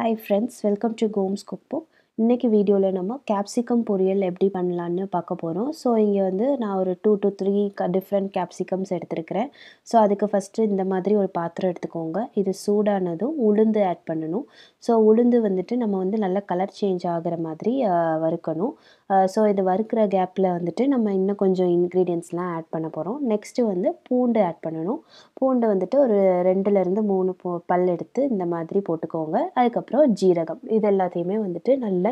Hi friends, welcome to Gomes Cookbook. இன்றைக்கி வீடியோவில் நம்ம கேப்சிகம் பொரியல் எப்படி பண்ணலான்னு பார்க்க போகிறோம் ஸோ இங்கே வந்து நான் ஒரு டூ டு த்ரீ க டிஃப்ரெண்ட் கேப்சிகம்ஸ் எடுத்துருக்கிறேன் ஸோ அதுக்கு ஃபஸ்ட்டு இந்த மாதிரி ஒரு பாத்திரம் எடுத்துக்கோங்க இது சூடானதும் உளுந்து ஆட் பண்ணணும் ஸோ உளுந்து வந்துட்டு நம்ம வந்து நல்லா கலர் சேஞ்ச் ஆகிற மாதிரி வறுக்கணும் ஸோ இது வறுக்கிற கேப்பில் வந்துட்டு நம்ம இன்னும் கொஞ்சம் இன்க்ரீடியன்ட்ஸ்லாம் ஆட் பண்ண போகிறோம் நெக்ஸ்ட்டு வந்து பூண்டு ஆட் பண்ணணும் பூண்டு வந்துட்டு ஒரு ரெண்டுலேருந்து மூணு பல் எடுத்து இந்த மாதிரி போட்டுக்கோங்க அதுக்கப்புறம் ஜீரகம் இது எல்லாத்தையுமே வந்துட்டு நல்ல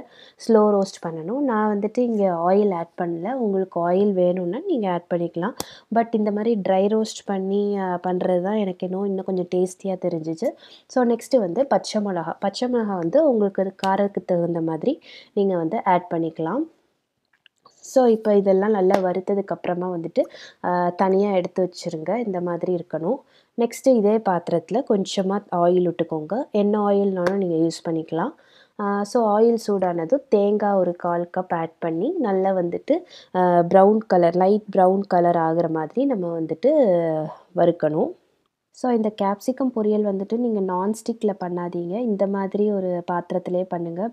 ஸ்லோ ரோஸ்ட் பண்ணணும் நான் வந்துட்டு இங்கே ஆயில் ஆட் பண்ணல உங்களுக்கு ஆயில் வேணும்னா நீங்கள் ஆட் பண்ணிக்கலாம் பட் இந்த மாதிரி ட்ரை ரோஸ்ட் பண்ணி பண்ணுறது தான் எனக்கு இன்னும் இன்னும் கொஞ்சம் டேஸ்டியாக தெரிஞ்சிச்சு ஸோ நெக்ஸ்ட்டு வந்து பச்சை மிளகா பச்சை மிளகா வந்து உங்களுக்கு காரத்துக்கு தகுந்த மாதிரி நீங்கள் வந்து ஆட் பண்ணிக்கலாம் ஸோ இப்போ இதெல்லாம் நல்லா வறுத்ததுக்கப்புறமா வந்துட்டு தனியாக எடுத்து வச்சுருங்க இந்த மாதிரி இருக்கணும் நெக்ஸ்ட்டு இதே பாத்திரத்தில் கொஞ்சமாக ஆயில் விட்டுக்கோங்க என்ன ஆயில்னாலும் நீங்கள் யூஸ் பண்ணிக்கலாம் ஸோ ஆயில் சூடானதும் தேங்காய் ஒரு கால் கப் ஆட் பண்ணி நல்லா வந்துட்டு brown colour light brown colour ஆகிற மாதிரி நம்ம வந்துட்டு வறுக்கணும் ஸோ இந்த கேப்சிகம் பொரியல் வந்துட்டு நீங்கள் நான்ஸ்டிக்கில் பண்ணாதீங்க இந்த மாதிரி ஒரு பாத்திரத்திலே பண்ணுங்கள்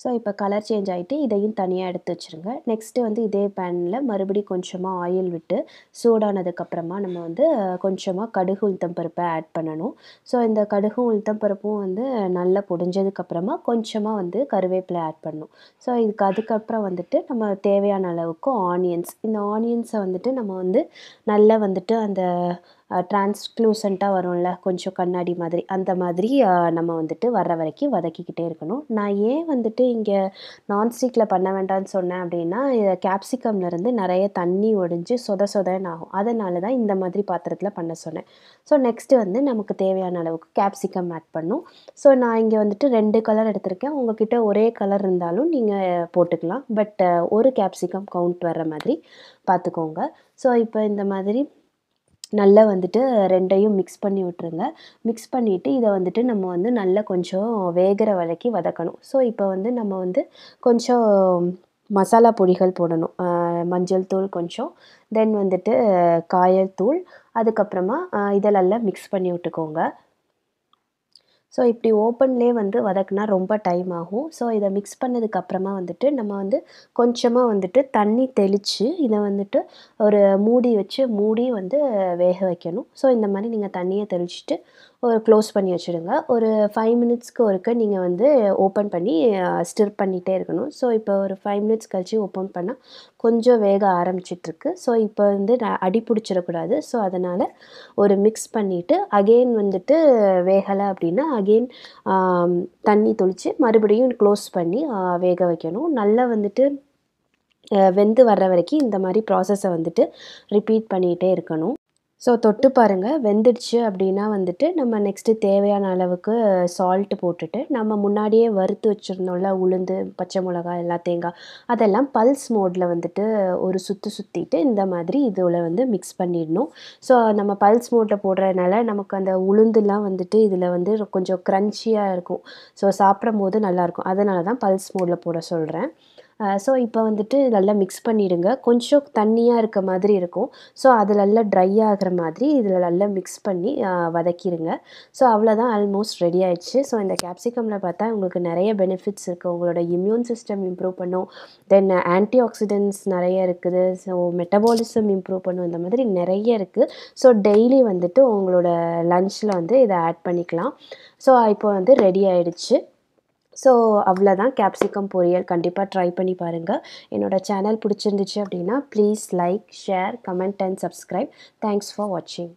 ஸோ இப்போ கலர் சேஞ்ச் ஆகிட்டு இதையும் தனியாக எடுத்து வச்சுருங்க நெக்ஸ்ட்டு வந்து இதே பேனில் மறுபடியும் கொஞ்சமாக ஆயில் விட்டு சூடானதுக்கப்புறமா நம்ம வந்து கொஞ்சமாக கடுகு உளுத்தம் பருப்பை ஆட் பண்ணணும் ஸோ இந்த கடுகு உளுத்தம் பருப்பும் வந்து நல்லா பொடிஞ்சதுக்கப்புறமா கொஞ்சமாக வந்து கருவேப்பிலை ஆட் பண்ணணும் ஸோ இதுக்கு அதுக்கப்புறம் வந்துட்டு நம்ம தேவையான அளவுக்கு ஆனியன்ஸ் இந்த ஆனியன்ஸை வந்துட்டு நம்ம வந்து நல்லா வந்துட்டு அந்த டிரான்ஸ்க்ளூசண்ட்டாக வரும்ல கொஞ்சம் கண்ணாடி மாதிரி அந்த மாதிரி நம்ம வந்துட்டு வர்ற வரைக்கும் வதக்கிக்கிட்டே இருக்கணும் நான் ஏன் வந்துட்டு இங்கே நான்ஸ்டிக்கில் பண்ண வேண்டாம்னு சொன்னேன் அப்படின்னா கேப்சிகம்லேருந்து நிறைய தண்ணி ஒடிஞ்சு சொத சொதன்னு ஆகும் அதனால தான் இந்த மாதிரி பாத்திரத்தில் பண்ண சொன்னேன் ஸோ நெக்ஸ்ட்டு வந்து நமக்கு தேவையான அளவுக்கு கேப்சிகம் ஆட் பண்ணும் ஸோ நான் இங்கே வந்துட்டு ரெண்டு கலர் எடுத்திருக்கேன் உங்ககிட்ட ஒரே கலர் இருந்தாலும் நீங்கள் போட்டுக்கலாம் பட் ஒரு கேப்சிகம் கவுண்ட் வர்ற மாதிரி பார்த்துக்கோங்க ஸோ இப்போ இந்த மாதிரி நல்லா வந்துட்டு ரெண்டையும் மிக்ஸ் பண்ணி விட்ருங்க மிக்ஸ் பண்ணிவிட்டு இதை வந்துட்டு நம்ம வந்து நல்லா கொஞ்சம் வேகிற வரைக்கும் வதக்கணும் ஸோ இப்போ வந்து நம்ம வந்து கொஞ்சம் மசாலா பொடிகள் போடணும் மஞ்சள் தூள் கொஞ்சம் தென் வந்துட்டு காயல் தூள் அதுக்கப்புறமா இதெல்லாம் மிக்ஸ் பண்ணி விட்டுக்கோங்க ஸோ இப்படி ஓப்பன்லேயே வந்து வதக்குனா ரொம்ப டைம் ஆகும் ஸோ இதை மிக்ஸ் பண்ணதுக்கப்புறமா வந்துட்டு நம்ம வந்து கொஞ்சமாக வந்துட்டு தண்ணி தெளித்து இதை வந்துட்டு ஒரு மூடி வச்சு மூடி வந்து வேக வைக்கணும் ஸோ இந்த மாதிரி நீங்கள் தண்ணியை தெளிச்சுட்டு ஒரு க்ளோஸ் பண்ணி வச்சுடுங்க ஒரு ஃபைவ் மினிட்ஸ்க்கு ஒருக்க நீங்கள் வந்து ஓப்பன் பண்ணி ஸ்டிர் பண்ணிகிட்டே இருக்கணும் ஸோ இப்போ ஒரு ஃபைவ் மினிட்ஸ் கழித்து ஓப்பன் பண்ணால் கொஞ்சம் வேக ஆரம்பிச்சிட்ருக்கு ஸோ இப்போ வந்து அடி பிடிச்சிடக்கூடாது ஸோ அதனால் ஒரு மிக்ஸ் பண்ணிவிட்டு அகெயின் வந்துட்டு வேகலை அப்படின்னா அகெயின் தண்ணி தொளித்து மறுபடியும் க்ளோஸ் பண்ணி வேக வைக்கணும் நல்லா வந்துட்டு வெந்து வர்ற வரைக்கும் இந்த மாதிரி ப்ராசஸை வந்துட்டு ரிப்பீட் பண்ணிகிட்டே இருக்கணும் ஸோ தொட்டு பாருங்கள் வெந்துடுச்சு அப்படின்னா வந்துட்டு நம்ம நெக்ஸ்ட்டு தேவையான அளவுக்கு சால்ட்டு போட்டுட்டு நம்ம முன்னாடியே வறுத்து வச்சுருந்தோம்ல உளுந்து பச்சை மிளகா எல்லா தேங்காய் அதெல்லாம் பல்ஸ் மோடில் வந்துட்டு ஒரு சுற்று சுற்றிட்டு இந்த மாதிரி இதில் வந்து மிக்ஸ் பண்ணிடணும் ஸோ நம்ம பல்ஸ் மோட்டில் போடுறதுனால நமக்கு அந்த உளுந்துலாம் வந்துட்டு இதில் வந்து கொஞ்சம் க்ரன்ச்சியாக இருக்கும் ஸோ சாப்பிடும் போது நல்லாயிருக்கும் அதனால தான் பல்ஸ் மோடில் போட சொல்கிறேன் ஸோ இப்போ வந்துட்டு நல்லா மிக்ஸ் பண்ணிவிடுங்க கொஞ்சம் தண்ணியாக இருக்க மாதிரி இருக்கும் ஸோ அது நல்லா ட்ரை ஆகிற மாதிரி இதில் நல்லா மிக்ஸ் பண்ணி வதக்கிடுங்க ஸோ அவ்வளோதான் ஆல்மோஸ்ட் ரெடி ஆயிடுச்சு ஸோ இந்த கேப்சிகமில் பார்த்தா உங்களுக்கு நிறைய பெனிஃபிட்ஸ் இருக்குது உங்களோட இம்யூன் சிஸ்டம் இம்ப்ரூவ் பண்ணும் தென் ஆன்டி ஆக்சிடென்ட்ஸ் நிறைய இருக்குது ஸோ மெட்டபாலிசம் இம்ப்ரூவ் பண்ணும் இந்த மாதிரி நிறைய இருக்குது ஸோ டெய்லி வந்துட்டு உங்களோட லஞ்சில் வந்து இதை ஆட் பண்ணிக்கலாம் ஸோ இப்போ வந்து ரெடி ஆயிடுச்சு ஸோ அவ்வளோதான் கேப்சிகம் பொரியல் கண்டிப்பாக ட்ரை பண்ணி பாருங்கள் என்னோடய சேனல் பிடிச்சிருந்துச்சு அப்படின்னா please like share comment and subscribe thanks for வாட்சிங்